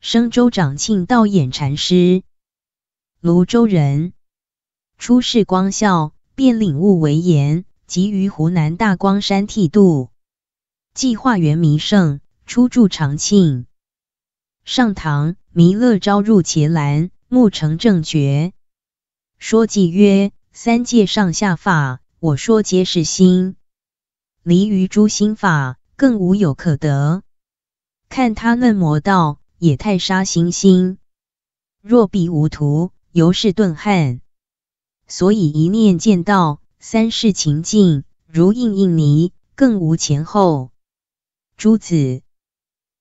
生州长庆道演禅师，泸州人，出世光孝，便领悟为言，即于湖南大光山剃度，即化缘弥圣，初住长庆。上堂弥勒招入伽蓝，目成正觉，说偈曰：“三界上下法，我说皆是心。离于诸心法，更无有可得。看他论魔道。”也太杀心心，若必无图，犹是钝恨。所以一念见道，三世情境，如印印泥，更无前后。诸子，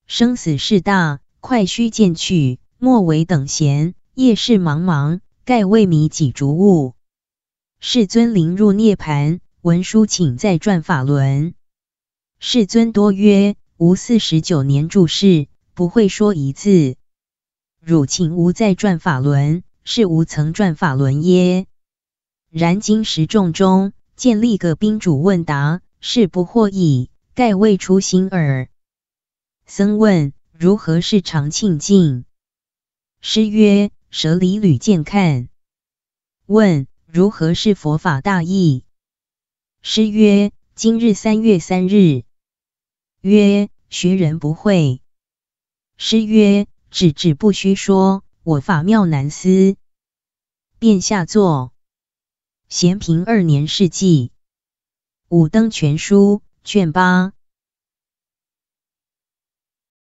生死事大，快须见去，莫为等闲。夜市茫茫，盖未迷几竹雾。世尊临入涅盘，文殊请再转法轮。世尊多曰：吾四十九年住世。不会说一字。汝情无在转法轮，是无曾转法轮耶？然今十众中建立个宾主问答，是不获矣，盖未出心耳。僧问：如何是常清净？师曰：舍离屡见看。问：如何是佛法大意？师曰：今日三月三日。曰：学人不会。诗曰：“止止不须说，我法妙难思。”便下作。咸平二年事纪，五灯全书卷八。